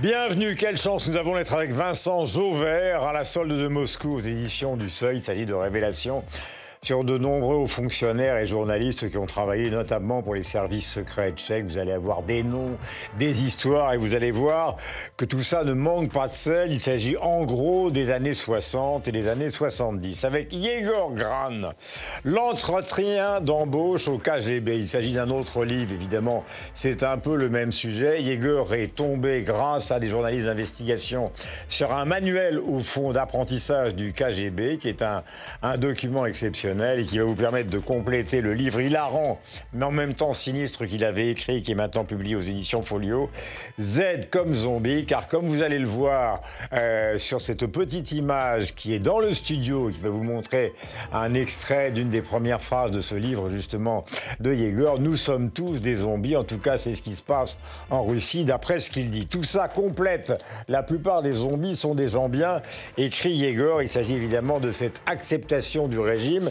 Bienvenue, quelle chance nous avons d'être avec Vincent Jauvert à la solde de Moscou aux éditions du Seuil. Il s'agit de Révélations sur de nombreux fonctionnaires et journalistes qui ont travaillé notamment pour les services secrets tchèques. Vous allez avoir des noms, des histoires et vous allez voir que tout ça ne manque pas de sel. Il s'agit en gros des années 60 et des années 70 avec Yegor Gran, l'entretien d'embauche au KGB. Il s'agit d'un autre livre, évidemment. C'est un peu le même sujet. Yegor est tombé grâce à des journalistes d'investigation sur un manuel au fond d'apprentissage du KGB qui est un document exceptionnel et qui va vous permettre de compléter le livre hilarant, mais en même temps sinistre qu'il avait écrit et qui est maintenant publié aux éditions Folio, Z comme zombie, car comme vous allez le voir euh, sur cette petite image qui est dans le studio, qui va vous montrer un extrait d'une des premières phrases de ce livre justement de Yegor, nous sommes tous des zombies, en tout cas c'est ce qui se passe en Russie d'après ce qu'il dit. Tout ça complète, la plupart des zombies sont des gens bien, écrit Yegor, il s'agit évidemment de cette acceptation du régime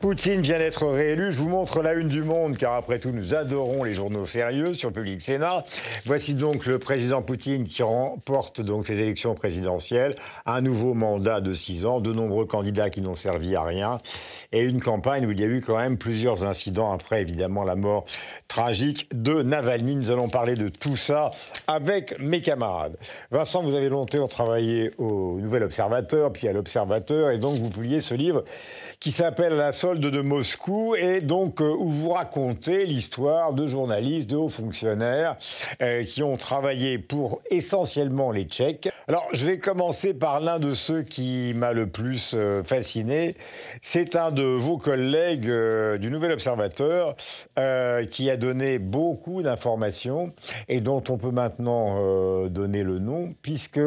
Poutine vient d'être réélu. Je vous montre la une du monde, car après tout, nous adorons les journaux sérieux sur Public Sénat. Voici donc le président Poutine qui remporte donc ces élections présidentielles, un nouveau mandat de six ans, de nombreux candidats qui n'ont servi à rien, et une campagne où il y a eu quand même plusieurs incidents après, évidemment, la mort tragique de Navalny. Nous allons parler de tout ça avec mes camarades. Vincent, vous avez longtemps travaillé au Nouvel Observateur, puis à l'Observateur, et donc vous publiez ce livre qui s'appelle La de Moscou et donc euh, où vous racontez l'histoire de journalistes, de hauts fonctionnaires euh, qui ont travaillé pour essentiellement les Tchèques. Alors je vais commencer par l'un de ceux qui m'a le plus euh, fasciné. C'est un de vos collègues du Nouvel Observateur qui a donné beaucoup d'informations et dont on peut maintenant donner le nom puisque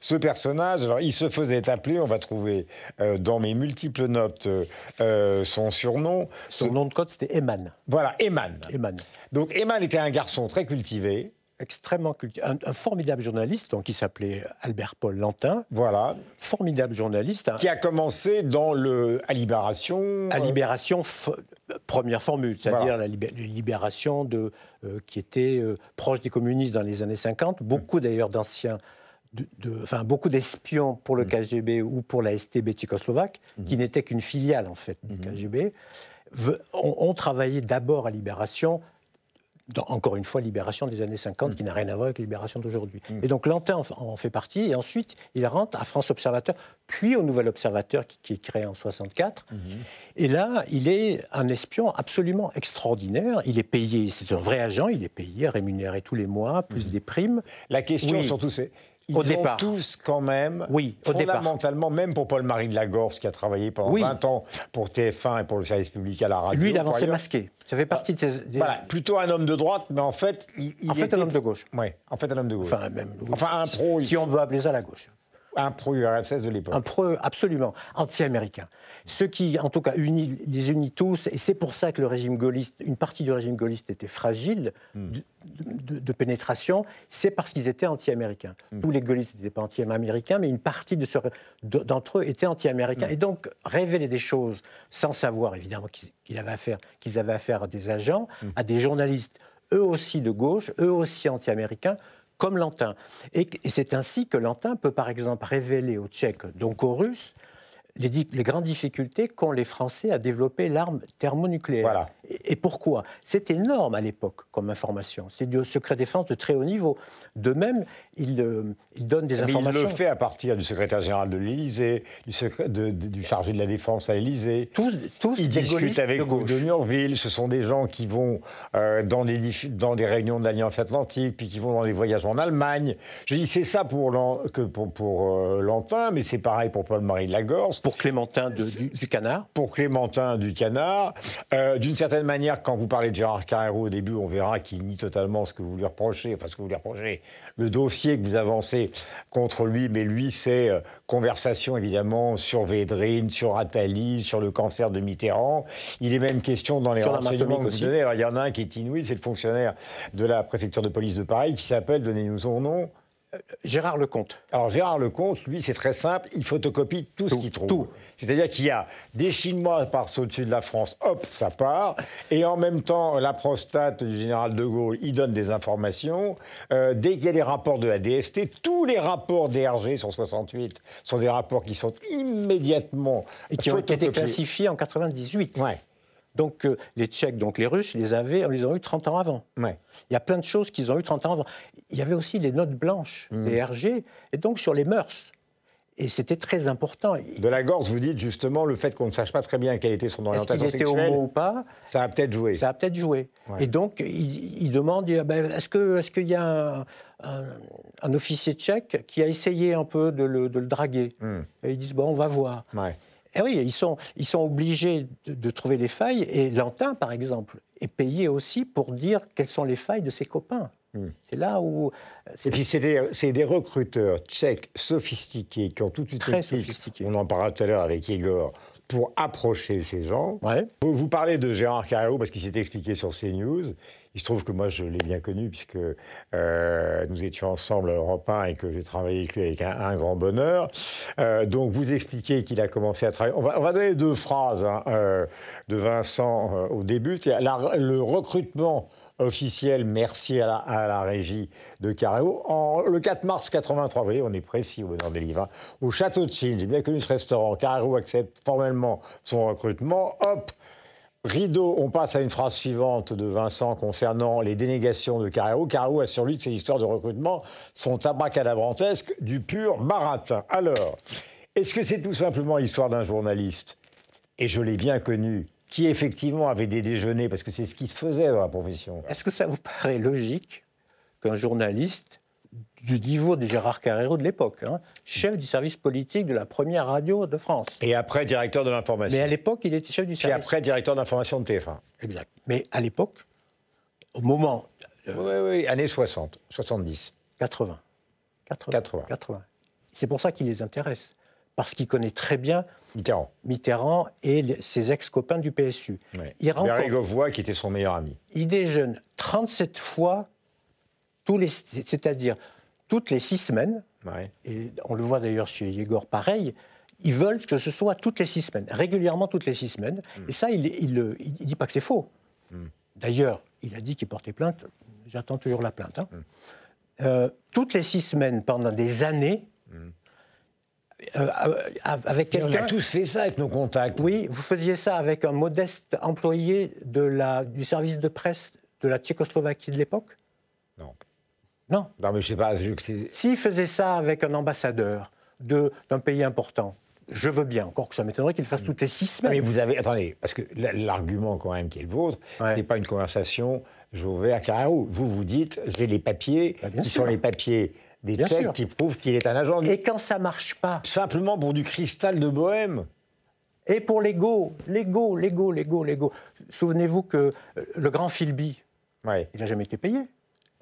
ce personnage, alors il se faisait appeler, on va trouver dans mes multiples notes, euh, son surnom. Son nom de code, c'était Eman. Voilà, Eman. Eman. Donc Eman était un garçon très cultivé. Extrêmement cultivé. Un, formidable journaliste, donc, qui s'appelait Albert-Paul Lantin. Voilà. Formidable journaliste. Hein. Qui a commencé dans le, à Libération. À euh, Libération, première formule, c'est-à-dire la libération de, euh, qui était proche des communistes dans les années 50. Beaucoup d'ailleurs d'anciens enfin, beaucoup d'espions pour le mmh. KGB ou pour la STB tchécoslovaque, mmh. qui n'était qu'une filiale en fait du mmh. KGB, ont, on travaillé d'abord à Libération, encore une fois Libération des années 50, qui n'a rien à voir avec Libération d'aujourd'hui. Et donc Lantin en, fait partie, et ensuite il rentre à France Observateur, puis au Nouvel Observateur qui, est créé en 64. Et là, il est un espion absolument extraordinaire. Il est payé, c'est un vrai agent, il est payé, rémunéré tous les mois, plus des primes. La question surtout c'est ils au départ. tous quand même, oui, fondamentalement, même pour Paul-Marie de Lagorce qui a travaillé pendant 20 ans pour TF1 et pour le service public à la radio. Lui, il avançait masqué. Ça fait partie de ses… Euh, – plutôt un homme de droite, mais en fait... Il, en fait, un homme de gauche. Oui, en fait, un homme de gauche. Enfin, même, enfin un pro... Si, si on veut appeler ça la gauche. Un pro-URSS de l'époque. Un pro, absolument, anti-américain. Ce qui, en tout cas, les unit tous, et c'est pour ça que le régime gaulliste, une partie du régime gaulliste était fragile de, hmm. pénétration, c'est parce qu'ils étaient anti-américains. Hmm. Tous les gaullistes n'étaient pas anti-américains, mais une partie de d'entre eux était anti américain hmm. Et donc, révéler des choses sans savoir, évidemment, affaire, qu'ils avaient affaire à des agents, à des journalistes, eux aussi de gauche, eux aussi anti-américains, comme Lantin. Et, c'est ainsi que Lantin peut par exemple révéler aux Tchèques, donc aux Russes, les, grandes difficultés qu'ont les Français à développer l'arme thermonucléaire. Et, pourquoi C'est énorme à l'époque comme information. C'est du secret défense de très haut niveau. De même, il, euh, donne des informations. Il le fait à partir du secrétaire général de l'Élysée, du, du chargé de la défense à l'Élysée. Tous, tous Ils avec de, de Ce sont des gens qui vont euh, dans, des, dans des réunions de l'Alliance Atlantique, puis qui vont dans des voyages en Allemagne. Je dis, c'est ça pour, que pour, pour euh, mais c'est pareil pour Paul-Marie Lagorce. Pour Clémentin du, Canard Pour Clémentin du Canard. Euh, d'une certaine manière, quand vous parlez de Gérard Carrero au début, on verra qu'il nie totalement ce que vous lui reprochez, enfin ce que vous lui reprochez, le dossier que vous avancez contre lui, mais lui, c'est euh, conversation évidemment sur Védrine, sur Attali, sur le cancer de Mitterrand. Il est même question dans les renseignements que vous donnez. il y en a un qui est inouï, c'est le fonctionnaire de la préfecture de police de Paris qui s'appelle, donnez-nous son nom, Gérard Lecomte. Alors Gérard Lecomte, lui, c'est très simple, il photocopie tout, ce qu'il trouve. Tout. C'est-à-dire qu'il y a des Chinois partent au-dessus de la France, hop, ça part. Et en même temps, la prostate du général de Gaulle, il donne des informations. Euh, dès qu'il y a des rapports de la DST, tous les rapports DRG 168 sont des rapports qui sont immédiatement et qui ont été classifiés en 98. Ouais. Donc euh, les Tchèques, donc les Russes, les avaient, on les a eu 30 ans avant. Il y a plein de choses qu'ils ont eu 30 ans avant. Il y avait aussi les notes blanches, hmm. les RG, et donc sur les mœurs. Et c'était très important. De la Gorse, vous dites justement le fait qu'on ne sache pas très bien quelle était son orientation était homo ou pas Ça a peut-être joué. Ça a peut-être joué. Et donc, il, il demande ah ben, est-ce qu'il est y a un, officier tchèque qui a essayé un peu de le, draguer hmm. Et ils disent bon, on va voir. Eh oui, ils sont, ils sont obligés de, trouver les failles, et Lantin, par exemple, est payé aussi pour dire quelles sont les failles de ses copains. Hmm. C'est là où. Euh, et puis, c'est des, recruteurs tchèques sophistiqués qui ont tout une Très sophistiqués. On en parlera tout à l'heure avec Igor, pour approcher ces gens. Vous, parlez de Gérard Carreau parce qu'il s'est expliqué sur CNews. Il se trouve que moi, je l'ai bien connu, puisque euh, nous étions ensemble à Europe 1 et que j'ai travaillé avec lui avec un, grand bonheur. Euh, donc, vous expliquez qu'il a commencé à travailler. On va, donner deux phrases hein, euh, de Vincent au début. C'est le recrutement officiel, merci à la, régie de Carreau. en, le 4 mars 83, vous voyez, on est précis au bonheur des livres, hein, au Château de Chine, j'ai bien connu ce restaurant, Carreau accepte formellement son recrutement, hop, Rideau, on passe à une phrase suivante de Vincent concernant les dénégations de Carreau. Carreau assure lui que ces histoires de recrutement sont abracadabrantesques, du pur baratin. Alors, est-ce que c'est tout simplement l'histoire d'un journaliste Et je l'ai bien connu, qui effectivement avait des déjeuners, parce que c'est ce qui se faisait dans la profession. Est-ce que ça vous paraît logique qu'un journaliste du niveau de Gérard Carrero de l'époque, hein. chef du service politique de la première radio de France. Et après directeur de l'information. Mais à l'époque, il était chef du service. Et après directeur d'information de TF1. Exact. Mais à l'époque, au moment. Euh, oui, oui, années 60, 70. 80. 80. 80. C'est pour ça qu'il les intéresse. Parce qu'il connaît très bien Mitterrand, et ses ex-copains du PSU. Oui. Il qui était son meilleur ami. Il déjeune 37 fois c'est-à-dire toutes les six semaines, et on le voit d'ailleurs chez Igor pareil, ils veulent que ce soit toutes les six semaines, régulièrement toutes les six semaines. Mm. Et ça, il ne dit pas que c'est faux. Mm. D'ailleurs, il a dit qu'il portait plainte. J'attends toujours la plainte. Hein. Mm. Euh, toutes les six semaines, pendant des années, euh, euh, avec quelqu'un. On a tous fait ça avec nos contacts. Oui, vous faisiez ça avec un modeste employé du service de presse de la Tchécoslovaquie de l'époque. Non. Non. mais je sais pas. S'il faisait ça avec un ambassadeur d'un pays important, je veux bien, encore que ça m'étonnerait qu'il fasse toutes les six ah, semaines. Mais vous avez, attendez, parce que l'argument quand même qui est le vôtre, ce n'est pas une conversation vais à où Vous vous dites, j'ai les papiers, bah, qui sont les papiers des qui prouvent qu'il est un agent. Et quand ça marche pas Simplement pour du cristal de Bohème. Et pour l'ego, l'ego, l'ego, l'ego, l'ego. Souvenez-vous que euh, le grand Philby, il n'a jamais été payé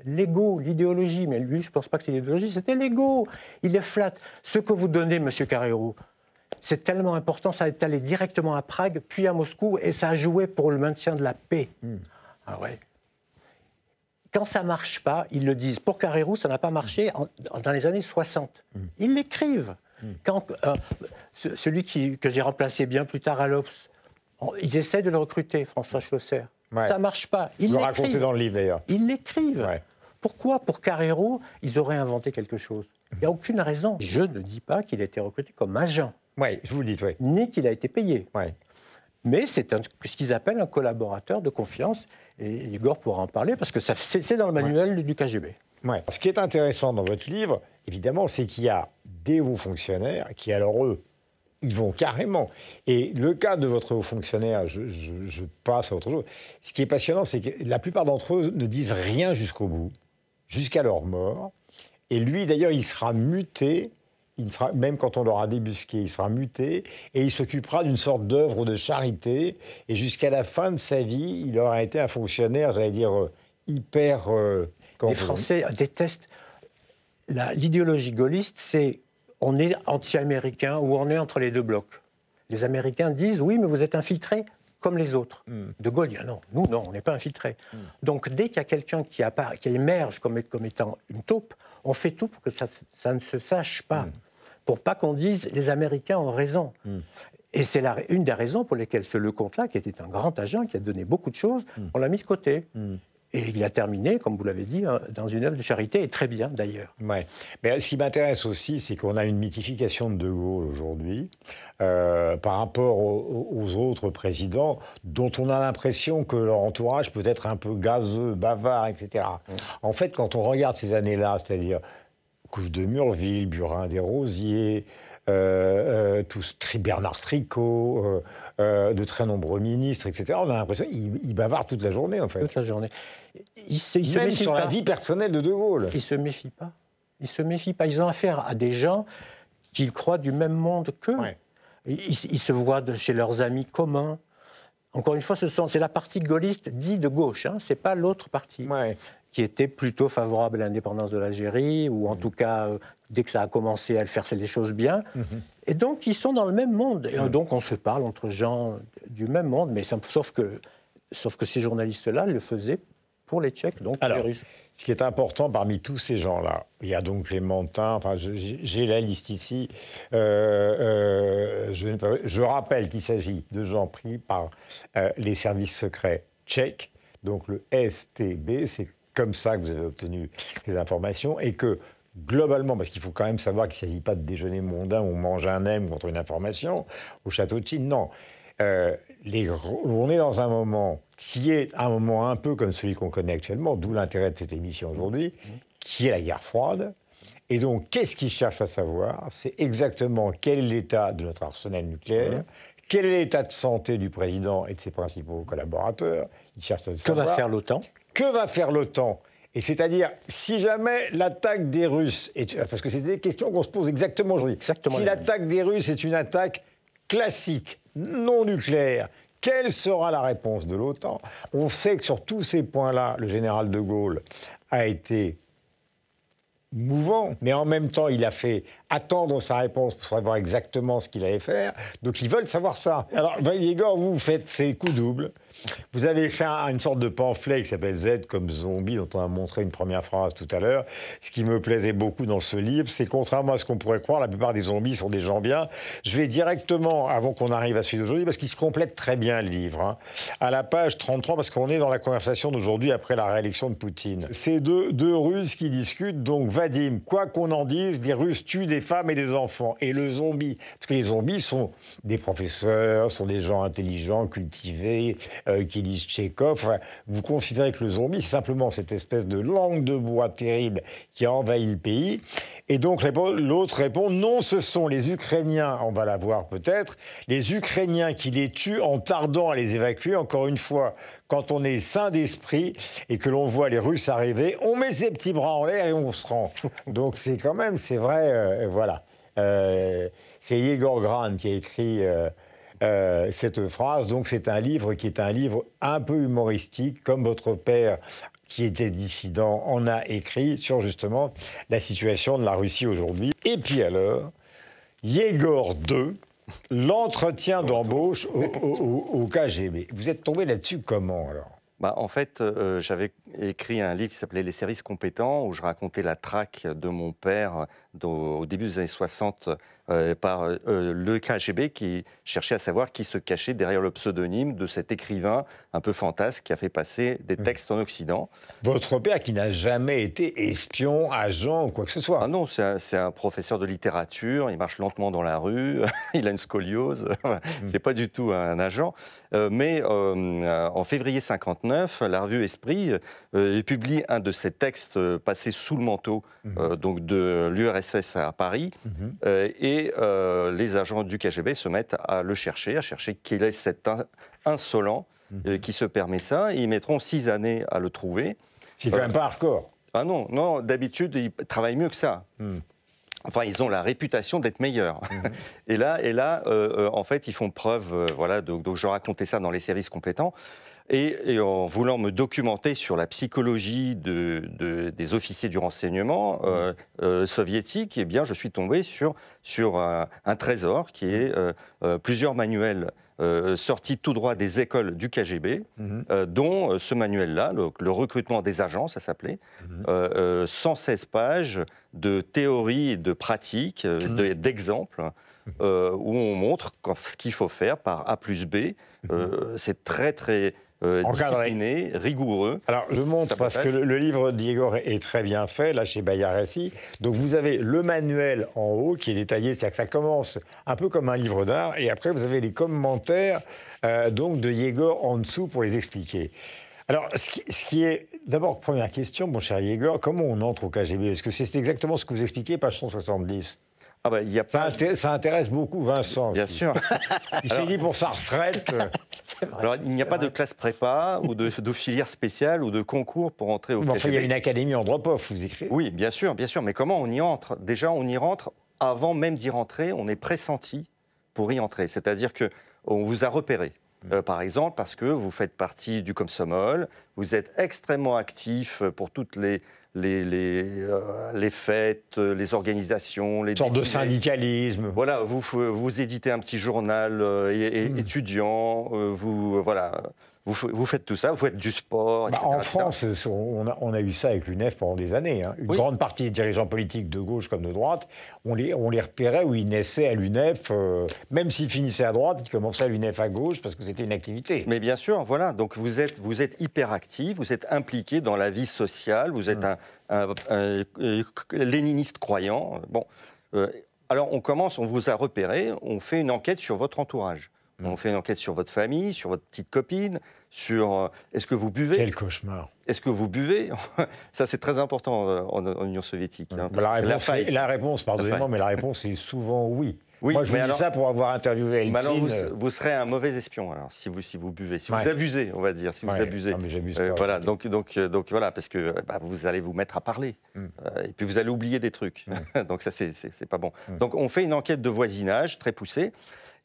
l'ego, l'idéologie, mais lui, je ne pense pas que c'est l'idéologie, c'était l'ego. Il est flat. Ce que vous donnez, M. Carrero, c'est tellement important, ça est allé directement à Prague, puis à Moscou, et ça a joué pour le maintien de la paix. Hmm. Ah ouais. Quand ça ne marche pas, ils le disent. Pour Carrero, ça n'a pas marché dans les années 60. Hmm. Ils l'écrivent. Hmm. Quand euh, celui qui, que j'ai remplacé bien plus tard à l'Obs, ils essaient de le recruter, François Chausser. Ça Ça marche pas. Ils dans le Ils l'écrivent. Pourquoi Pour Carrero, ils auraient inventé quelque chose. Il n'y a aucune raison. Je ne dis pas qu'il a été recruté comme agent. Oui, je vous le dis, Ni qu'il a été payé. Mais c'est ce qu'ils appellent un collaborateur de confiance. Et Igor pourra en parler parce que c'est dans le manuel du KGB. Ouais. Ce qui est intéressant dans votre livre, évidemment, c'est qu'il y a des hauts fonctionnaires qui, alors eux, ils vont carrément. Et le cas de votre haut fonctionnaire, je, passe à autre chose. Ce qui est passionnant, c'est que la plupart d'entre eux ne disent rien jusqu'au bout, jusqu'à leur mort. Et lui, d'ailleurs, il sera muté il sera, même quand on l'aura débusqué, il sera muté et il s'occupera d'une sorte d'œuvre de charité. Et jusqu'à la fin de sa vie, il aura été un fonctionnaire, j'allais dire, euh, hyper. Euh, les Français détestent l'idéologie gaulliste, c'est on est anti-américain ou on est entre les deux blocs. Les Américains disent oui, mais vous êtes infiltrés comme les autres. Hmm. De Gaulle ah non, nous non, on n'est pas infiltrés. Hmm. Donc dès qu'il y a quelqu'un qui, émerge comme, étant une taupe, on fait tout pour que ça, ne se sache pas. Hmm. Pour pas qu'on dise les Américains ont raison. Et c'est une des raisons pour lesquelles ce Lecomte-là, qui était un grand agent, qui a donné beaucoup de choses, on l'a mis de côté. Et il a terminé, comme vous l'avez dit, hein, dans une œuvre de charité, et très bien d'ailleurs. Ouais. Mais ce qui m'intéresse aussi, c'est qu'on a une mythification de De Gaulle aujourd'hui euh, par rapport aux, autres présidents, dont on a l'impression que leur entourage peut être un peu gazeux, bavard, etc. Mm. En fait, quand on regarde ces années-là, c'est-à-dire Couche de Murville, Burin des Rosiers, euh, euh tri Bernard Tricot, euh, euh, de très nombreux ministres, etc. On a l'impression qu'ils bavardent toute la journée, en fait. Toute la journée. Il sur la vie personnelle de De Gaulle. Il se méfie pas. Il se méfient pas. Ils ont affaire à des gens qu'ils croient du même monde qu'eux. Ils, se voient de chez leurs amis communs. Encore une fois, c'est la partie gaulliste dite de gauche, hein. ce n'est pas l'autre partie. Ouais qui étaient plutôt favorables à l'indépendance de l'Algérie, ou en mmh. tout cas, euh, dès que ça a commencé à le faire les choses bien. Mmh. Et donc, ils sont dans le même monde. Et euh, mmh. donc, on se parle entre gens du même monde, mais sauf que, sauf que ces journalistes-là le faisaient pour les Tchèques, donc les Russes. Ce qui est important parmi tous ces gens-là, il y a donc Clémentin, enfin j'ai la liste ici. Euh, je, rappelle qu'il s'agit de gens pris par les services secrets tchèques, donc le STB, c'est comme ça que vous avez obtenu ces informations et que globalement, parce qu'il faut quand même savoir qu'il ne s'agit pas de déjeuner mondain où on mange un M contre une information, au château de Chine, non. Euh, les, on est dans un moment qui est un moment un peu comme celui qu'on connaît actuellement, d'où l'intérêt de cette émission aujourd'hui, qui est la guerre froide. Et donc, qu'est-ce qu'ils cherchent à savoir C'est exactement quel est l'état de notre arsenal nucléaire, mmh. quel est l'état de santé du président et de ses principaux collaborateurs. Ils cherchent à savoir. Que va faire l'OTAN que va faire l'OTAN et c'est-à-dire, si jamais l'attaque des Russes, parce que c'est des questions qu'on se pose exactement aujourd'hui, si l'attaque des Russes est une attaque classique, non nucléaire, quelle sera la réponse de l'OTAN On sait que sur tous ces points-là, le général de Gaulle a été mouvant, mais en même temps, il a fait attendre sa réponse pour savoir exactement ce qu'il allait faire. Donc ils veulent savoir ça. Alors, Igor, vous faites ces coups doubles. Vous avez fait une sorte de pamphlet qui s'appelle Z comme zombie, dont on a montré une première phrase tout à l'heure. Ce qui me plaisait beaucoup dans ce livre, c'est contrairement à ce qu'on pourrait croire, la plupart des zombies sont des gens bien. Je vais directement, avant qu'on arrive à celui d'aujourd'hui, parce qu'il se complète très bien le livre, hein, à la page 33, parce qu'on est dans la conversation d'aujourd'hui après la réélection de Poutine. C'est deux, deux Russes qui discutent, donc Vadim, quoi qu'on en dise, les Russes tuent des femmes et des enfants. Et le zombie, parce que les zombies sont des professeurs, sont des gens intelligents, cultivés, euh, qui lisent Tchékov, vous considérez que le zombie, c'est simplement cette espèce de langue de bois terrible qui a envahi le pays. Et donc l'autre répond non, ce sont les Ukrainiens, on va la voir peut-être, les Ukrainiens qui les tuent en tardant à les évacuer. Encore une fois, quand on est sain d'esprit et que l'on voit les Russes arriver, on met ses petits bras en l'air et on se rend. Donc c'est quand même, c'est vrai, euh, voilà. Euh, c'est Yegor Gran qui a écrit. Euh, cette phrase. Donc c'est un livre qui est un livre un peu humoristique, comme votre père qui était dissident en a écrit sur justement la situation de la Russie aujourd'hui. Et puis alors, Yegor II, l'entretien d'embauche au, KGB. Vous êtes tombé là-dessus comment alors bah, en fait, euh, euh, j'avais écrit un livre qui s'appelait Les services compétents, où je racontais la traque de mon père au début des années 60 euh, par euh, euh, le KGB qui cherchait à savoir qui se cachait derrière le pseudonyme de cet écrivain un peu fantasque qui a fait passer des mmh. textes en Occident. Votre père qui n'a jamais été espion, agent ou quoi que ce soit. Ah non, c'est un, professeur de littérature, il marche lentement dans la rue, il a une scoliose, mmh. c'est pas du tout un agent. mais en février 59, la revue Esprit publie un de ses textes passés sous le manteau, mmh. donc de l'URSS à Paris, et et euh, les agents du KGB se mettent à le chercher, à chercher quel est cet insolent mhm. euh, qui se permet ça. ils mettront six années à le trouver. C'est quand même pas hardcore. Ah non, non, d'habitude, ils travaillent mieux que ça. Hmm. Enfin, ils ont la réputation d'être meilleurs. Mhm. et là, et là euh, en fait, ils font preuve, voilà, donc, donc je racontais ça dans les services complétants, et, en voulant me documenter sur la psychologie de, des officiers du renseignement mmh. euh, euh, soviétique, eh bien, je suis tombé sur, sur un, trésor qui est mmh. euh, plusieurs manuels sortis tout droit des écoles du KGB, mmh. dont ce manuel-là, le, recrutement des agents, ça s'appelait, 116 pages de théorie et de pratique, d'exemples, où on montre ce qu'il faut faire par A plus B. C'est très, très euh, discipliné, rigoureux. Alors, je montre parce que le, livre livre d'Igor est très bien fait, là, chez Bayarassi. Donc, vous avez le manuel en haut qui est détaillé, c'est-à-dire que ça commence un peu comme un livre d'art, et après, vous avez les commentaires euh, donc de Yegor en dessous pour les expliquer. Alors, ce qui, est. D'abord, première question, mon cher Yegor, comment on entre au KGB Est-ce que c'est exactement ce que vous expliquez, page 170 ah bah, il y a pas... ça, intéresse beaucoup Vincent. Bien sûr. Il s'est dit pour sa retraite. Alors, il n'y a pas de classe prépa ou de, filière spéciale ou de concours pour entrer au il y a une académie en drop-off, vous écrivez. Oui, bien sûr, bien sûr. Mais comment on y entre Déjà, on y rentre avant même d'y rentrer, on est pressenti pour y entrer. C'est-à-dire que on vous a repéré. Hmm. Euh, par exemple, parce que vous faites partie du Comsomol, vous êtes extrêmement actif pour toutes les les, les, euh, fêtes, euh, les organisations, les sorte de syndicalisme. Voilà, vous vous éditez un petit journal euh, hmm. étudiant, vous voilà. Vous, faites tout ça, vous faites du sport. Bah, Etc., en France, On, a, eu ça avec l'UNEF pendant des années. Hein. Une grande partie des dirigeants politiques de gauche comme de droite, on les, on les repérait où ils naissaient à l'UNEF, euh, même s'ils finissaient à droite, ils commençaient à l'UNEF à gauche parce que c'était une activité. Mais bien sûr, voilà. Donc vous êtes, vous êtes hyper actif, vous êtes impliqué dans la vie sociale, vous êtes mmh. un, euh, euh, léniniste croyant. Bon. alors on commence, on vous a repéré, on fait une enquête sur votre entourage. On fait une enquête sur votre famille, sur votre petite copine, sur euh, est-ce que vous buvez Quel cauchemar Est-ce que vous buvez Ça, c'est très important euh, en, Union soviétique. Hein, la, réponse, pardonnez-moi, mais la réponse est souvent oui. Moi, je vous dis ça pour avoir interviewé Eltsine. Euh, vous, serez un mauvais espion, si vous, si vous buvez, si vous abusez, on va dire, si vous abusez. Non, ah, mais voilà, donc, donc, donc voilà, parce que bah, vous allez vous mettre à parler, hmm. et puis vous allez oublier des trucs. Hmm. donc ça, c'est pas bon. Hmm. Donc on fait une enquête de voisinage très poussée.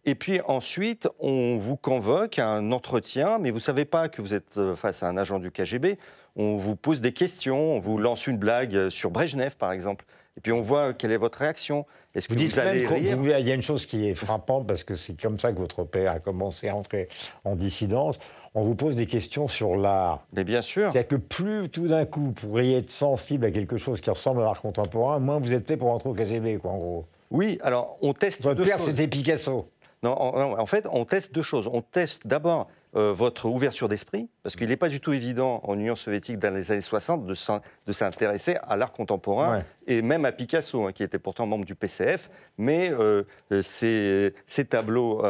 Et puis ensuite, on vous convoque à un entretien, mais vous ne savez pas que vous êtes euh, face à un agent du KGB. On vous pose des questions, on vous lance une blague euh, sur Brejnev, par exemple. Et puis on voit euh, quelle est votre réaction. Est-ce que vous, dites allez rire Il y a une chose qui est frappante, parce que c'est comme ça que votre père a commencé à entrer en dissidence. On vous pose des questions sur l'art. Mais bien sûr. C'est-à-dire que plus tout d'un coup vous pourriez être sensible à quelque chose qui ressemble à l'art contemporain, moins vous êtes fait pour entrer au KGB, quoi, en gros. Oui, alors on teste. Votre père, c'était Picasso. Non, en, fait, on teste deux choses. On teste d'abord euh, votre ouverture d'esprit, parce qu'il n'est pas du tout évident en Union soviétique dans les années 60 de s'intéresser à l'art contemporain, et même à Picasso, hein, qui était pourtant membre du PCF, mais euh, euh, ces tableaux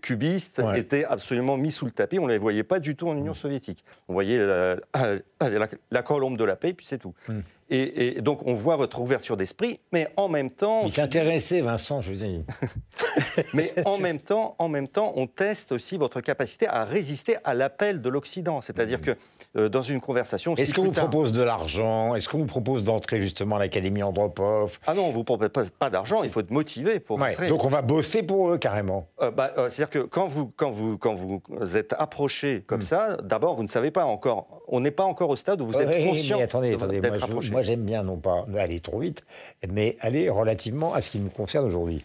cubistes étaient absolument mis sous le tapis, on ne les voyait pas du tout en Union mm. soviétique. On voyait la, colombe de la paix, puis c'est tout. Mm. Et, donc, on voit votre ouverture d'esprit, mais en même temps. Il s'intéressait, Vincent, je vous dis. mais en même temps, en même temps, on teste aussi votre capacité à résister à l'appel de l'Occident. C'est-à-dire mmh. que euh, dans une conversation. Est-ce qu'on vous, propose de l'argent Est-ce qu'on vous propose d'entrer justement à l'Académie Andropov Ah non, on ne vous propose pas, d'argent, il faut être motivé pour entrer. Donc on va bosser pour eux carrément. Euh, bah, euh, c'est-à-dire que quand vous, quand, vous, quand vous êtes approché comme mmh. ça, d'abord, vous ne savez pas encore on n'est pas encore au stade où vous êtes conscient attendez, moi, moi, j'aime bien non pas aller trop vite, mais aller relativement à ce qui nous concerne aujourd'hui.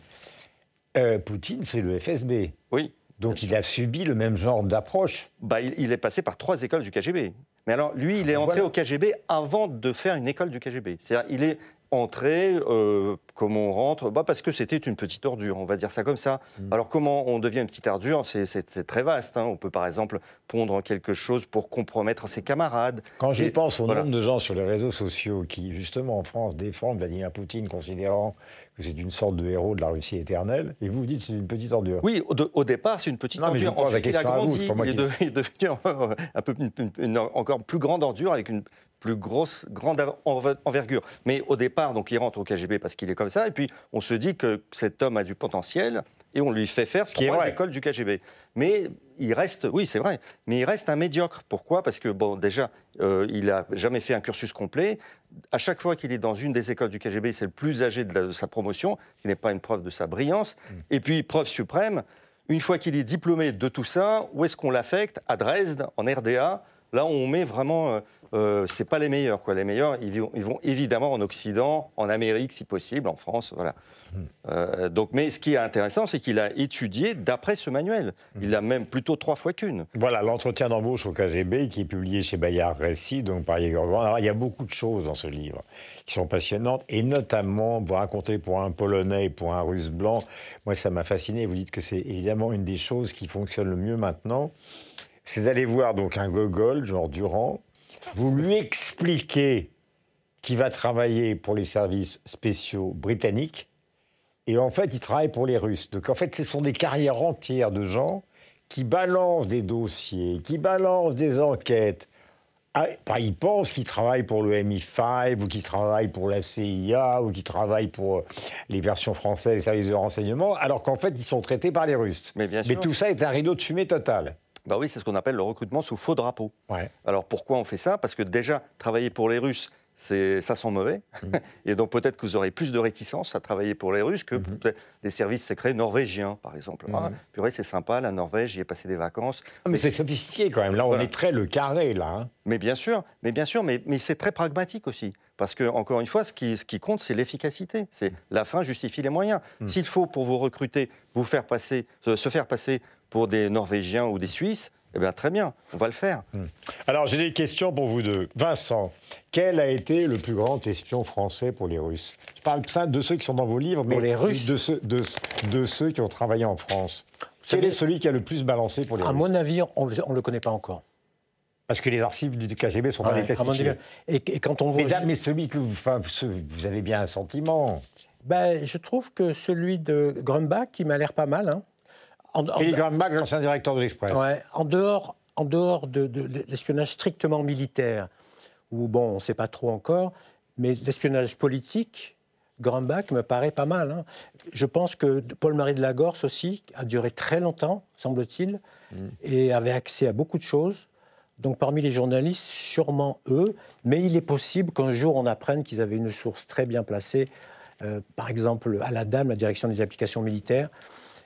Euh, Poutine, c'est le FSB. Oui. Donc il a subi le même genre d'approche. Bah, il, est passé par trois écoles du KGB. Mais alors, lui, il est entré au KGB avant de faire une école du KGB. C'est-à-dire, il est, entrer euh, Comment on rentre bah Parce que c'était une petite ordure, on va dire ça comme ça. Mm. Alors comment on devient une petite ordure C'est très vaste. Hein. On peut par exemple pondre quelque chose pour compromettre ses camarades. Quand je pense au nombre de gens sur les réseaux sociaux qui, justement en France, défendent Vladimir Poutine, considérant que c'est une sorte de héros de la Russie éternelle, et vous, vous dites c'est une petite ordure. Oui, au, départ, c'est une petite ordure. En fait, il a grandi, est il, est devenu, une, encore plus grande ordure avec une plus grosse, grande envergure. Mais au départ, donc, il rentre au KGB parce qu'il est comme ça, et puis on se dit que cet homme a du potentiel, et on lui fait faire ce qui est à écoles du KGB. Mais il reste, oui, c'est vrai, mais il reste un médiocre. Pourquoi Parce que, bon, déjà, euh, il n'a jamais fait un cursus complet. À chaque fois qu'il est dans une des écoles du KGB, c'est le plus âgé de, sa promotion, ce qui n'est pas une preuve de sa brillance. Mm. Et puis, preuve suprême, une fois qu'il est diplômé de tout ça, où est-ce qu'on l'affecte À Dresde, en RDA. Là, on met vraiment. Euh, ce euh, c'est pas les meilleurs. Quoi. Les meilleurs, ils vont, évidemment en Occident, en Amérique si possible, en France, voilà. Hmm. Euh, donc, mais ce qui est intéressant, c'est qu'il a étudié d'après ce manuel. Hmm. Il l'a même plutôt trois fois qu'une. Voilà, l'entretien d'embauche au KGB qui est publié chez Bayard Récit, donc par Yegor il y a beaucoup de choses dans ce livre qui sont passionnantes, et notamment, vous racontez pour un Polonais pour un Russe blanc, moi ça m'a fasciné. Vous dites que c'est évidemment une des choses qui fonctionne le mieux maintenant. C'est d'aller voir donc un Gogol, genre Durand, vous lui expliquez qu'il va travailler pour les services spéciaux britanniques. Et en fait, il travaille pour les Russes. Donc en fait, ce sont des carrières entières de gens qui balancent des dossiers, qui balancent des enquêtes. Ah, ils pensent qu'ils travaillent pour le MI5 ou qu'ils travaillent pour la CIA ou qu'ils travaillent pour euh, les versions françaises des services de renseignement, alors qu'en fait, ils sont traités par les Russes. Mais, Mais tout ça est un rideau de fumée total. Ben oui, c'est ce qu'on appelle le recrutement sous faux drapeau. Alors pourquoi on fait ça Parce que déjà, travailler pour les Russes, ça sent mauvais. Mm. Et donc peut-être que vous aurez plus de réticence à travailler pour les Russes que mm-hmm. les services secrets norvégiens, par exemple. Mmh. purée, c'est sympa, la Norvège, j'y ai passé des vacances. Ah, mais, c'est sophistiqué quand même. Là, on est très le carré, là. Hein. Mais bien sûr, mais bien sûr, mais, mais c'est très pragmatique aussi. Parce que, encore une fois, ce qui, ce qui compte, c'est l'efficacité. C'est mm. la fin justifie les moyens. Mm. S'il faut, pour vous recruter, vous faire passer, euh, se faire passer pour des Norvégiens ou des Suisses, eh bien, très bien, on va le faire. Hmm. Alors, j'ai des questions pour vous deux. Vincent, quel a été le plus grand espion français pour les Russes Je parle ça de ceux qui sont dans vos livres, mais les Russes. De, ceux, de, ceux qui ont travaillé en France. Quel est celui qui a le plus balancé pour les Russes À mon avis, on ne le connaît pas encore. Parce que les archives du KGB sont pas déclassifiées. Et, quand on voit... mais celui que vous... vous avez bien un sentiment. Ben, je trouve que celui de Grumbach, qui m'a l'air pas mal, hein. En, en, l'ancien directeur de l'Express. en dehors, en dehors de, l'espionnage strictement militaire, où, bon, on ne sait pas trop encore, mais l'espionnage politique, Grambach me paraît pas mal. Hein. Je pense que Paul-Marie de Lagorce aussi a duré très longtemps, semble-t-il, mm. et avait accès à beaucoup de choses. Donc parmi les journalistes, sûrement eux, mais il est possible qu'un jour on apprenne qu'ils avaient une source très bien placée, euh, par exemple à la DAME, la direction des applications militaires,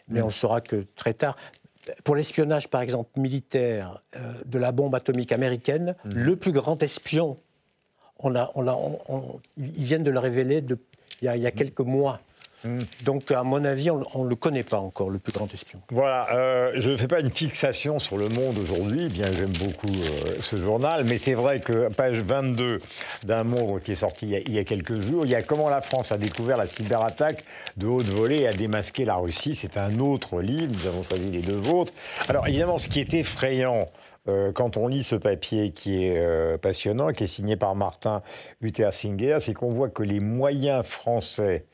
mais on saura que très tard. Pour l'espionnage, par exemple, militaire euh, de la bombe atomique américaine, mhm. le plus grand espion, on ils viennent de le révéler il y a mhm. quelques mois. Mm. Donc, à mon avis, on ne le connaît pas encore, le plus grand espion. Voilà, euh, je ne fais pas une fixation sur le monde aujourd'hui, eh bien j'aime beaucoup euh, ce journal, mais c'est vrai que page 22 d'un monde qui est sorti il y, a, quelques jours, il y a comment la France a découvert la cyberattaque de haute volée et a démasqué la Russie. C'est un autre livre, nous avons choisi les deux vôtres. Alors, évidemment, ce qui est effrayant, euh, quand on lit ce papier qui est passionnant, qui est signé par Martin uther c'est qu'on voit que les moyens français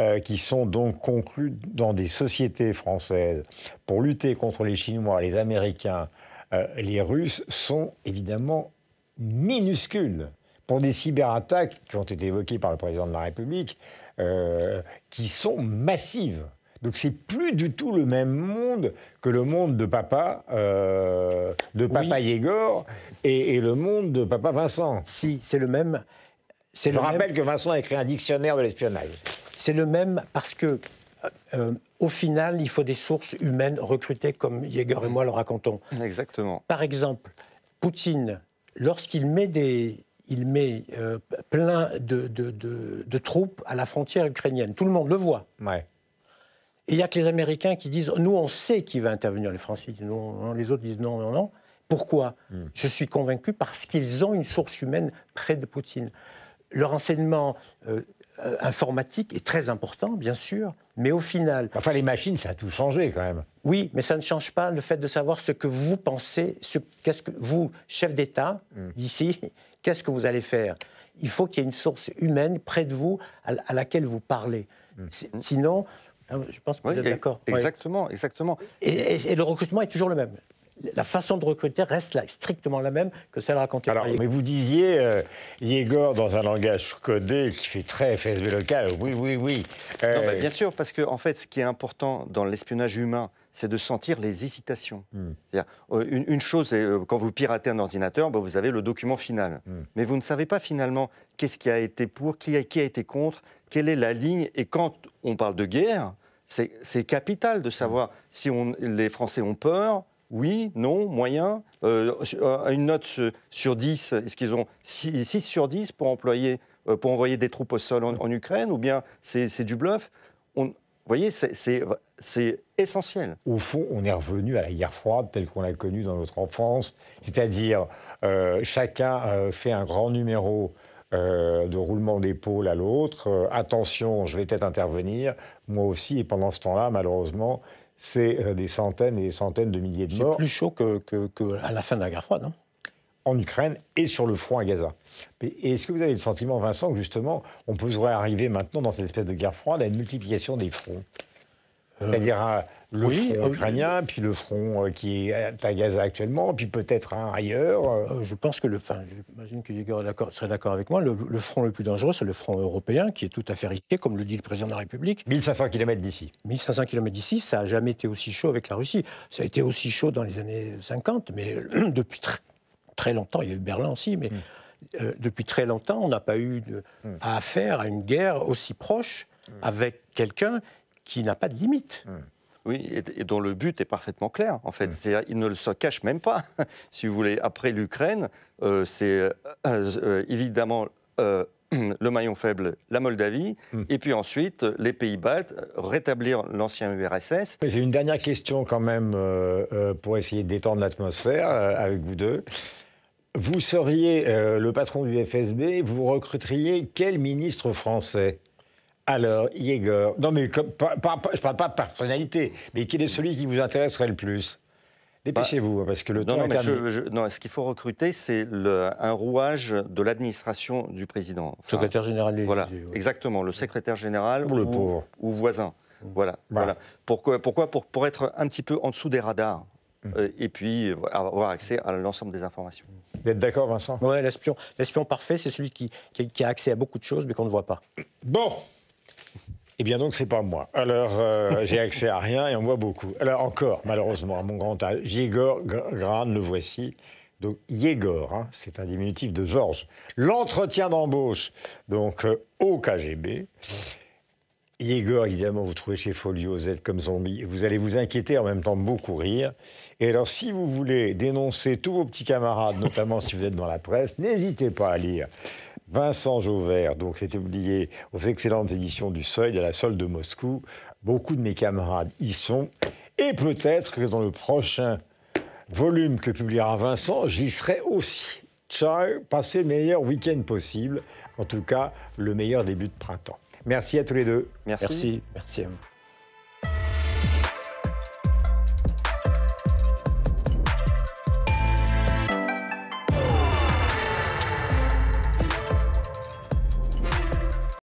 euh, qui sont donc conclus dans des sociétés françaises pour lutter contre les Chinois, les Américains, euh, les Russes, sont évidemment minuscules. Pour des cyberattaques qui ont été évoquées par le président de la République, euh, qui sont massives. Donc c'est plus du tout le même monde que le monde de papa, de papa Yegor et, le monde de papa Vincent. Si, c'est le même. Je le rappelle que Vincent a écrit un dictionnaire de l'espionnage c'est le même parce que euh, euh, au final, il faut des sources humaines recrutées, comme Jäger et moi le racontons. Exactement. Par exemple, Poutine, lorsqu'il met des, il met euh, plein de, de, troupes à la frontière ukrainienne. Tout le monde le voit. Ouais. il n'y a que les Américains qui disent Nous, on sait qui va intervenir. Les Français disent non, les autres disent non, non, non. Pourquoi hmm. Je suis convaincu parce qu'ils ont une source humaine près de Poutine. Le renseignement euh, informatique est très important, bien sûr, mais au final... Enfin, les machines, ça a tout changé quand même. Oui, mais ça ne change pas le fait de savoir ce que vous pensez, qu'est-ce que vous, chef d'État, hmm. d'ici, qu'est-ce que vous allez faire Il faut qu'il y ait une source humaine près de vous à, laquelle vous parlez. Hmm. Sinon, ah, je pense que vous êtes d'accord. Exactement, exactement. et, le recrutement est toujours le même la façon de recruter reste là, strictement la même que celle racontée par Mais vous disiez, euh, Yegor, dans un langage codé qui fait très FSB local, oui, oui, oui. Euh, bien sûr, parce qu'en en fait, ce qui est important dans l'espionnage humain, c'est de sentir les hésitations. Hmm. Euh, une, chose, quand vous piratez un ordinateur, bah, vous avez le document final. Hmm. Mais vous ne savez pas finalement qu'est-ce qui a été pour, qui a, été contre, quelle est la ligne. Et quand on parle de guerre, c'est capital de savoir si les Français ont peur, oui, non, moyen. Euh, une note sur 10, est-ce qu'ils ont 6 sur 10 euh, pour, envoyer des troupes au sol en, Ukraine Ou bien c'est du bluff On, vous voyez, c'est essentiel. Au fond, on est revenu à la guerre froide telle qu'on l'a connue dans notre enfance, c'est-à-dire euh, chacun fait un grand numéro de roulement d'épaule à l'autre. attention, je vais peut-être intervenir, moi aussi, et pendant ce temps-là, malheureusement, c'est euh, des centaines et des centaines de milliers de morts. C'est plus chaud qu'à que, la fin de la guerre froide, non en Ukraine et sur le front à Gaza. Est-ce que vous avez le sentiment, Vincent, que justement, on pourrait arriver maintenant dans cette espèce de guerre froide à une multiplication des fronts c'est-à-dire euh, le front euh, ukrainien, puis le front euh, qui est à Gaza actuellement, puis peut-être un ailleurs. je pense que le. Enfin, j'imagine que Yegor serait d'accord avec moi. Le, front le plus dangereux, c'est le front européen, qui est tout à fait risqué, comme le dit le président de la République. 1500 km d'ici. 1500 km d'ici, ça n'a jamais été aussi chaud avec la Russie. Ça a été aussi chaud dans les années 50, mais depuis très, longtemps. Il y a eu Berlin aussi, mais. Hmm. depuis très longtemps, on n'a pas eu hmm. à affaire à une guerre aussi proche hmm. avec quelqu'un qui n'a pas de limite. Hmm. Oui, et, dont le but est parfaitement clair, en fait. Hmm. Il ne se cache même pas, si vous voulez. Après l'Ukraine, euh, c'est euh, euh, évidemment le maillon faible, la Moldavie, hmm. et puis ensuite les pays baltes rétablir l'ancien URSS. J'ai une dernière question quand même pour essayer détendre l'atmosphère avec vous deux. Vous seriez le patron du FSB, vous recruteriez quel ministre français alors, Igor. non mais pas, je parle pas de personnalité, mais quel est celui qui vous intéresserait le plus Dépêchez-vous, bah, parce que le temps non, est je, non, ce qu'il faut recruter, c'est un rouage de l'administration du président. Le secrétaire général. Voilà, exactement, le secrétaire général ou, pauvre. ou voisin. Voilà, bah. voilà. Pourquoi, pourquoi pour, être un petit peu en dessous des radars mm. euh, et puis euh, avoir accès à l'ensemble des informations. Vous êtes d'accord, Vincent Oui, l'espion parfait, c'est celui qui, a accès à beaucoup de choses, mais qu'on ne voit pas. Bon eh bien donc c'est pas moi. Alors euh, j'ai accès à rien et on voit beaucoup. Alors encore, malheureusement, à mon grand âge, Yegor Gran, le voici. Donc Yegor, hein, c'est un diminutif de Georges. L'entretien d'embauche, donc euh, au KGB. Yegor, évidemment, vous trouvez chez Folio Z comme zombie. Vous allez vous inquiéter, en même temps beaucoup rire. Et alors, si vous voulez dénoncer tous vos petits camarades, notamment si vous êtes dans la presse, n'hésitez pas à lire Vincent Jauvert, donc c'était oublié aux excellentes éditions du Seuil de la Solde de Moscou. Beaucoup de mes camarades y sont. Et peut-être que dans le prochain volume que publiera Vincent, j'y serai aussi. Ciao, passez le meilleur week-end possible. En tout cas, le meilleur début de printemps. Merci à tous les deux. Merci. Merci, Merci à vous.